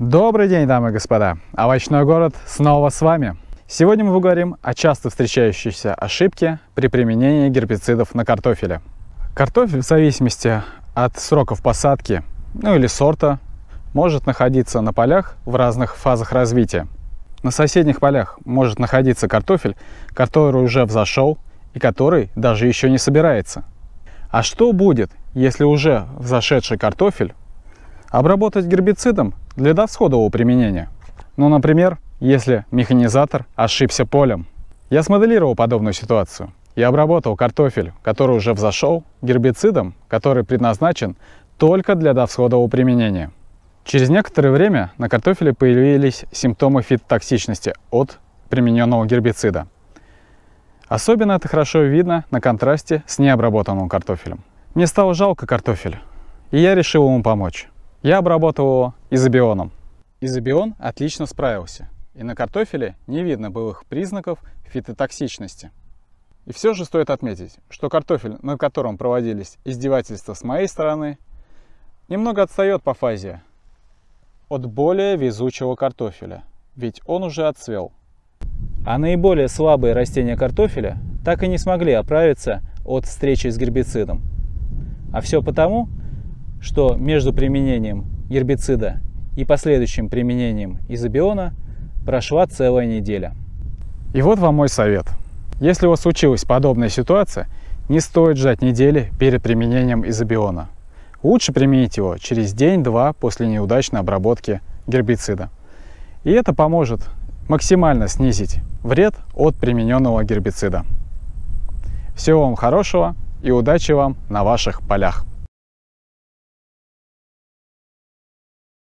Добрый день, дамы и господа! Овощной город снова с вами! Сегодня мы поговорим о часто встречающейся ошибке при применении гербицидов на картофеле. Картофель в зависимости от сроков посадки, ну или сорта, может находиться на полях в разных фазах развития. На соседних полях может находиться картофель, который уже взошел и который даже еще не собирается. А что будет, если уже взошедший картофель обработать гербицидом для досходового применения. Ну, например, если механизатор ошибся полем. Я смоделировал подобную ситуацию Я обработал картофель, который уже взошел, гербицидом, который предназначен только для досходового применения. Через некоторое время на картофеле появились симптомы фитотоксичности от примененного гербицида. Особенно это хорошо видно на контрасте с необработанным картофелем. Мне стало жалко картофель, и я решил ему помочь. Я обработал его изобионом. Изобион отлично справился, и на картофеле не видно былых признаков фитотоксичности. И все же стоит отметить, что картофель, над которым проводились издевательства с моей стороны, немного отстает по фазе от более везучего картофеля, ведь он уже отцвел. А наиболее слабые растения картофеля так и не смогли оправиться от встречи с гербицидом. А все потому, что между применением гербицида и последующим применением изобиона прошла целая неделя. И вот вам мой совет. Если у вас случилась подобная ситуация, не стоит ждать недели перед применением изобиона. Лучше применить его через день-два после неудачной обработки гербицида. И это поможет максимально снизить вред от примененного гербицида. Всего вам хорошего и удачи вам на ваших полях!